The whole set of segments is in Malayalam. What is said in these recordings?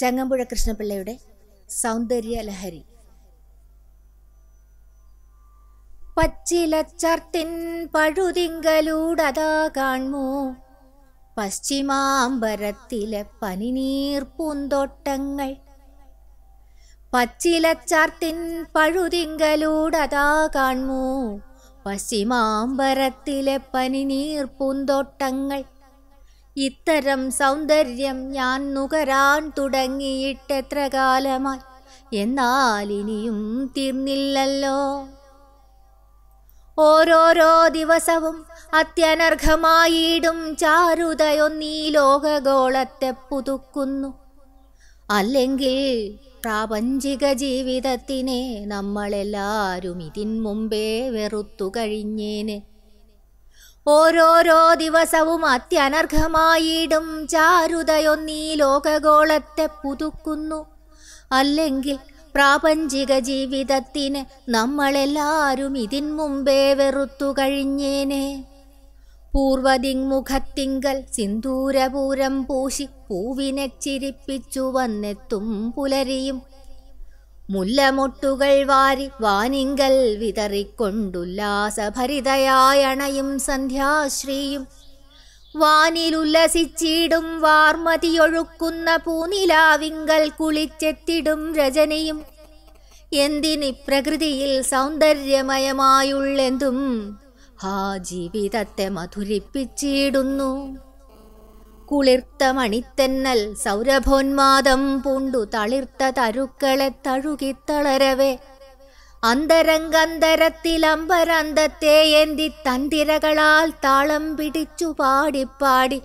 ചങ്ങമ്പുഴ കൃഷ്ണപിള്ളയുടെ സൗന്ദര്യ ലഹരി ചർത്തിൻ പഴുതിങ്കലൂടതാ കാൺമോ പശ്ചിമാംബരത്തിലെ പനിനീർ പൂന്തോട്ടങ്ങൾ പച്ചിലച്ചാർത്തിൻ പഴുതിങ്കലൂടതാ കാൺമോ പശ്ചിമാംബരത്തിലെ പനിനീർ പൂന്തോട്ടങ്ങൾ ഇത്തരം സൗന്ദര്യം ഞാൻ നുകരാൻ തുടങ്ങിയിട്ടെത്ര കാലമായി എന്നാൽ ഇനിയും തീർന്നില്ലല്ലോ ഓരോരോ ദിവസവും അത്യനർഹമായിടും ചാരുതയൊന്നീ ലോകഗോളത്തെ പുതുക്കുന്നു അല്ലെങ്കിൽ പ്രാപഞ്ചിക ജീവിതത്തിനെ നമ്മളെല്ലാരും ഇതിൻ മുമ്പേ വെറുത്തു കഴിഞ്ഞേനെ ഓരോരോ ദിവസവും അത്യനർഘമായിടും ചാരുതയൊന്നീ ലോകഗോളത്തെ പുതുക്കുന്നു അല്ലെങ്കിൽ പ്രാപഞ്ചിക ജീവിതത്തിന് നമ്മളെല്ലാരും ഇതിൻ മുമ്പേ വെറുത്തു കഴിഞ്ഞേനെ പൂർവതിങ്മുഖത്തിങ്കൽ സിന്ദൂരപൂരം പൂശി പൂവിനെ ചിരിപ്പിച്ചു വന്നെത്തും പുലരിയും മുല്ലമൊട്ടുകൾ വാരി വാനിങ്കൽ വിതറിക്കൊണ്ടുല്ലാസഭരിതയായണയും സന്ധ്യാശ്രീയും വാനിലുല്ലസിച്ചിടും വാർമതിയൊഴുക്കുന്ന പൂനിലാവിങ്കൽ കുളിച്ചെത്തിടും രജനിയും എന്തിനി പ്രകൃതിയിൽ സൗന്ദര്യമയമായുള്ളെന്തും ആ ജീവിതത്തെ മധുരിപ്പിച്ചിടുന്നു കുളിർത്ത മണിത്തെന്നൽ സൗരഭോന്മാദം പൂണ്ടു തളിർത്ത തരുക്കളെ തഴുകിത്തളരവേ അമ്പരന്തത്തെ എന്തി തന്തിരകളാൽ താളം പിടിച്ചു പാടിപ്പാടി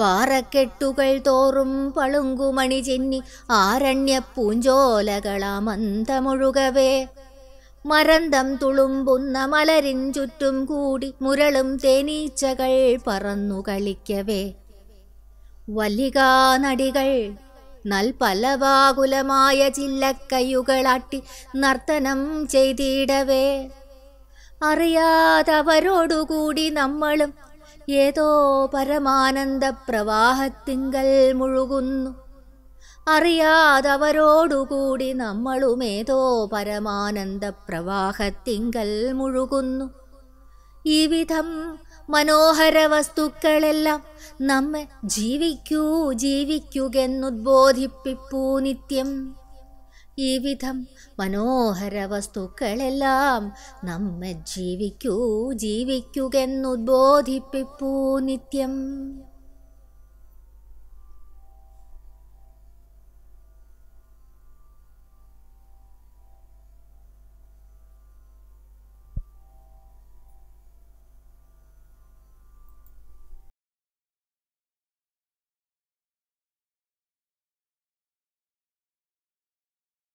പാറക്കെട്ടുകൾ തോറും പളുങ്കുമണി ചെന്നി ആരണ്യ പൂഞ്ചോലകളമന്തമൊഴുകവേ മരന്തം തുളുമ്പുന്ന മലരിൻ ചുറ്റും കൂടി മുരളും തേനീച്ചകൾ പറന്നു കളിക്കവേ നൽ നൽപലവാകുലമായ ചില്ലക്കയ്യുകളാട്ടി നർത്തനം ചെയ്തിടവേ അറിയാതവരോടുകൂടി നമ്മളും ഏതോ പരമാനന്ദ പ്രവാഹത്തിങ്കൽ മുഴുകുന്നു അറിയാതവരോടുകൂടി നമ്മളുമേതോ പരമാനന്ദ പ്രവാഹത്തിങ്കൽ മുഴുകുന്നു വിധം മനോഹര വസ്തുക്കളെല്ലാം നമ്മെ ജീവിക്കൂ ജീവിക്കുകെന്നുദ്ബോധിപ്പിപ്പൂ നിത്യം ഈ വിധം മനോഹര വസ്തുക്കളെല്ലാം നമ്മെ ജീവിക്കൂ ജീവിക്കുകെന്നുദ്ബോധിപ്പിപ്പൂ നിത്യം